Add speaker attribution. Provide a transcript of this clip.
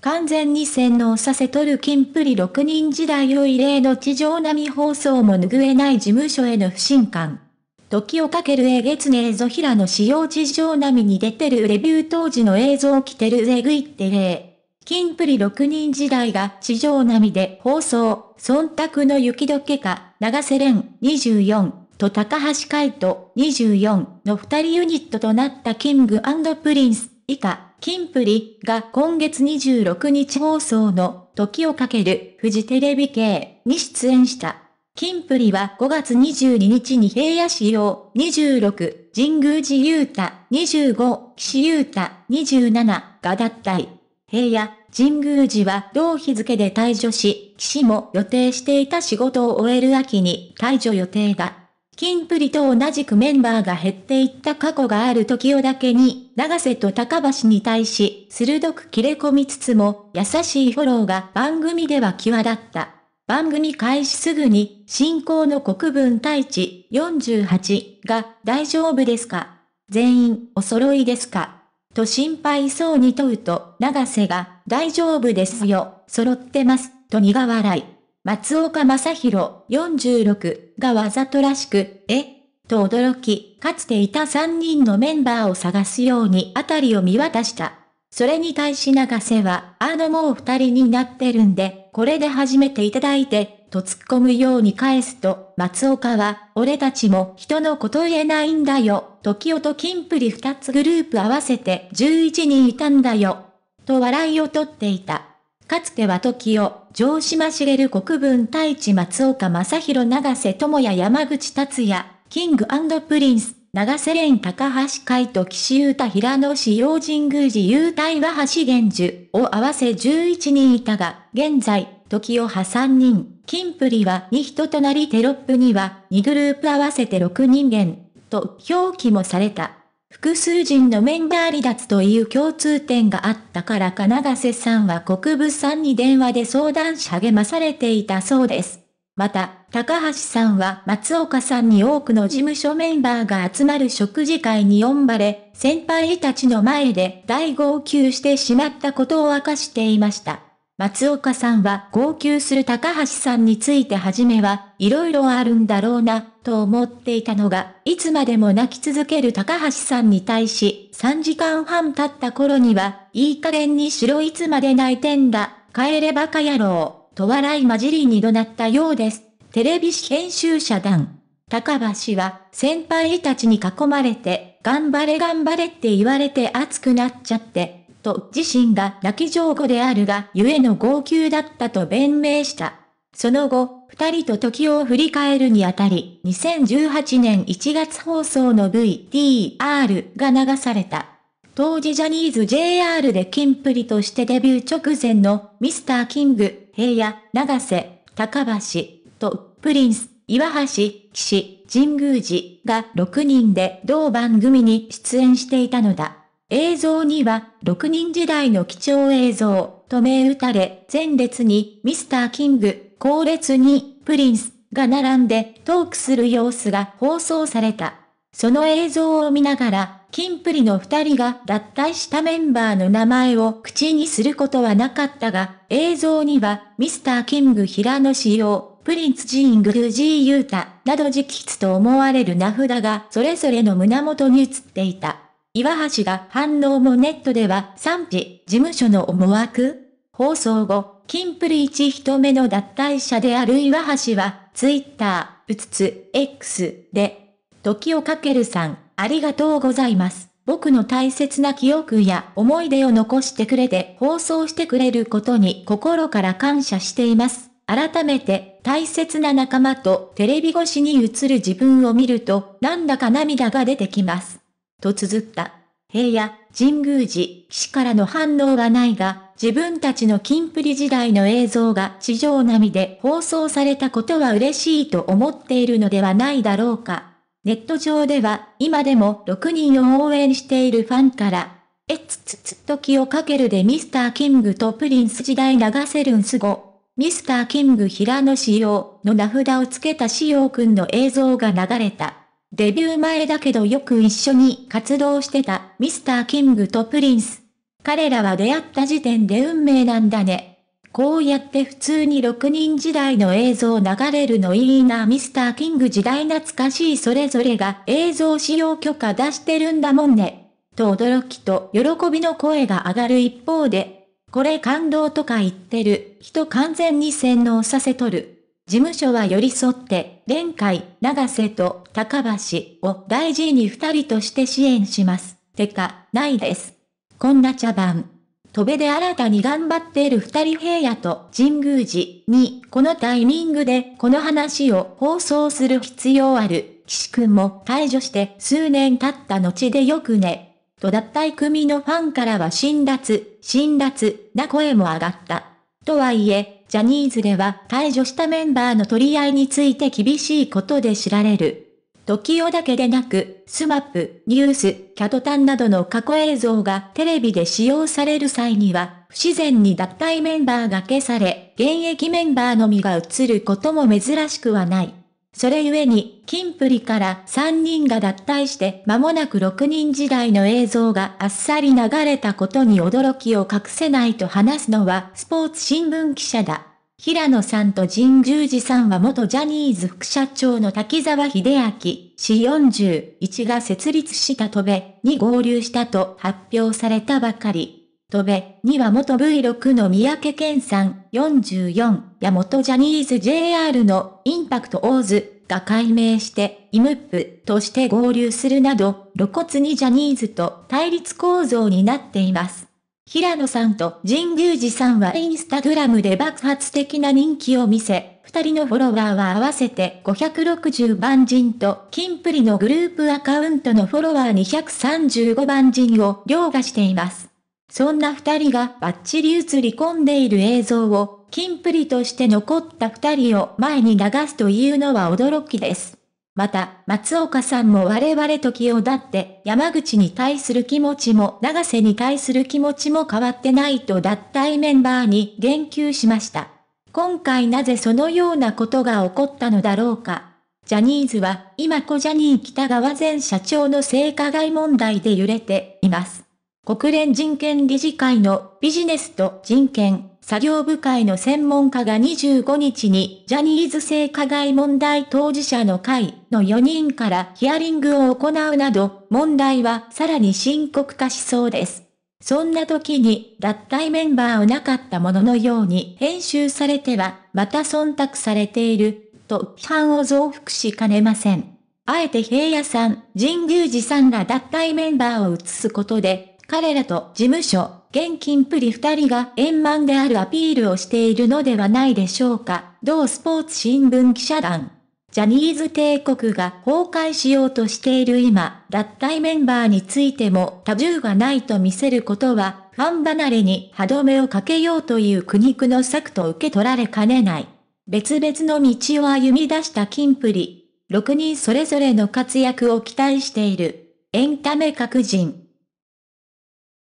Speaker 1: 完全に洗脳させとる金プリ6人時代を異例の地上波放送も拭えない事務所への不信感。時をかけるえげつねえぞ平野仕様地上波に出てるレビュー当時の映像を着てるえぐいってれ金プリ6人時代が地上波で放送、忖度の雪解けか、長瀬廉24と高橋海人24の二人ユニットとなったキングプリンス以下。キンプリが今月26日放送の時をかけるフジテレビ系に出演した。キンプリは5月22日に平野市用26、神宮寺雄太25、岸優太27が脱退。平野、神宮寺は同日付で退場し、岸も予定していた仕事を終える秋に退場予定だ。キンプリと同じくメンバーが減っていった過去がある時をだけに、長瀬と高橋に対し、鋭く切れ込みつつも、優しいフォローが番組では際立った。番組開始すぐに、進行の国分太一48が、大丈夫ですか全員、お揃いですかと心配そうに問うと、長瀬が、大丈夫ですよ、揃ってます、と苦笑い。松岡正宏46がわざとらしく、えと驚き、かつていた3人のメンバーを探すようにあたりを見渡した。それに対し長瀬は、あのもう二人になってるんで、これで始めていただいて、と突っ込むように返すと、松岡は、俺たちも人のこと言えないんだよ、時代と金プリ二つグループ合わせて11人いたんだよ、と笑いをとっていた。かつては時を、城島茂国分太一松岡正宏長瀬智也山口達也、キングプリンス、長瀬廉高橋海と岸優太平野市洋神宮寺優太和橋玄樹を合わせ11人いたが、現在、時をは3人、金プリは2人となりテロップには2グループ合わせて6人間、と表記もされた。複数人のメンダー離脱という共通点があったからか長瀬さんは国分さんに電話で相談し励まされていたそうです。また、高橋さんは松岡さんに多くの事務所メンバーが集まる食事会に呼んばれ、先輩たちの前で大号泣してしまったことを明かしていました。松岡さんは号泣する高橋さんについてはじめはいろいろあるんだろうな、と思っていたのが、いつまでも泣き続ける高橋さんに対し、3時間半経った頃には、いい加減にしろいつまで泣いてんだ、帰れバカ野郎、と笑い混じりに怒鳴ったようです。テレビ編集者団。高橋は、先輩たちに囲まれて、頑張れ頑張れって言われて熱くなっちゃって、と自身が泣き上手であるが、ゆえの号泣だったと弁明した。その後、二人と時を振り返るにあたり、2018年1月放送の VTR が流された。当時ジャニーズ JR でキンプリとしてデビュー直前のミスターキング、平野、長瀬、高橋、と、プリンス、岩橋、岸、神宮寺が6人で同番組に出演していたのだ。映像には、6人時代の貴重映像と銘打たれ、前列にミスターキング、後列に、プリンスが並んでトークする様子が放送された。その映像を見ながら、キンプリの二人が脱退したメンバーの名前を口にすることはなかったが、映像には、ミスターキング平野仕様、プリンスジーングルジーユータ、など直筆と思われる名札がそれぞれの胸元に映っていた。岩橋が反応もネットでは賛否、事務所の思惑放送後、キンプリ一人目の脱退者である岩橋は、ツイッター、うつつ、X で、時をかけるさん、ありがとうございます。僕の大切な記憶や思い出を残してくれて放送してくれることに心から感謝しています。改めて大切な仲間とテレビ越しに映る自分を見るとなんだか涙が出てきます。と綴った。平野、神宮寺、騎士からの反応はないが、自分たちの金プリ時代の映像が地上波で放送されたことは嬉しいと思っているのではないだろうか。ネット上では、今でも6人を応援しているファンから、えつつつ気をかけるでミスターキングとプリンス時代流せるんすご。ミスターキング平野仕様の名札をつけた仕様くんの映像が流れた。デビュー前だけどよく一緒に活動してたミスターキングとプリンス。彼らは出会った時点で運命なんだね。こうやって普通に6人時代の映像流れるのいいなミスターキング時代懐かしいそれぞれが映像使用許可出してるんだもんね。と驚きと喜びの声が上がる一方で、これ感動とか言ってる人完全に洗脳させとる。事務所は寄り添って、連海、長瀬と高橋を大事に二人として支援します。てか、ないです。こんな茶番。戸部で新たに頑張っている二人平野と神宮寺に、このタイミングでこの話を放送する必要ある。岸くんも解除して数年経った後でよくね。と脱退組のファンからは辛辣、辛辣な声も上がった。とはいえ、ジャニーズでは解除したメンバーの取り合いについて厳しいことで知られる。時代だけでなく、スマップ、ニュース、キャトタンなどの過去映像がテレビで使用される際には、不自然に脱退メンバーが消され、現役メンバーのみが映ることも珍しくはない。それゆえに、キンプリから3人が脱退して間もなく6人時代の映像があっさり流れたことに驚きを隠せないと話すのはスポーツ新聞記者だ。平野さんと神宮寺さんは元ジャニーズ副社長の滝沢秀明、氏41が設立した戸部に合流したと発表されたばかり。戸べ、には元 V6 の三宅健さん、44、や元ジャニーズ JR のインパクトオーズが改名して、イムップとして合流するなど、露骨にジャニーズと対立構造になっています。平野さんと神宮寺さんはインスタグラムで爆発的な人気を見せ、二人のフォロワーは合わせて560番人と、金プリのグループアカウントのフォロワー235番人を凌駕しています。そんな二人がバッチリ映り込んでいる映像を、金プリとして残った二人を前に流すというのは驚きです。また、松岡さんも我々時をだって、山口に対する気持ちも、長瀬に対する気持ちも変わってないと脱退メンバーに言及しました。今回なぜそのようなことが起こったのだろうか。ジャニーズは、今子ジャニー北川前社長の性加害問題で揺れています。国連人権理事会のビジネスと人権作業部会の専門家が25日にジャニーズ性加害問題当事者の会の4人からヒアリングを行うなど問題はさらに深刻化しそうです。そんな時に脱退メンバーをなかったもののように編集されてはまた忖度されていると批判を増幅しかねません。あえて平野さん、神宮寺さんが脱退メンバーを移すことで彼らと事務所、現金プリ二人が円満であるアピールをしているのではないでしょうか。同スポーツ新聞記者団。ジャニーズ帝国が崩壊しようとしている今、脱退メンバーについても多重がないと見せることは、ファン離れに歯止めをかけようという苦肉の策と受け取られかねない。別々の道を歩み出した金プリ。6人それぞれの活躍を期待している。エンタメ各人。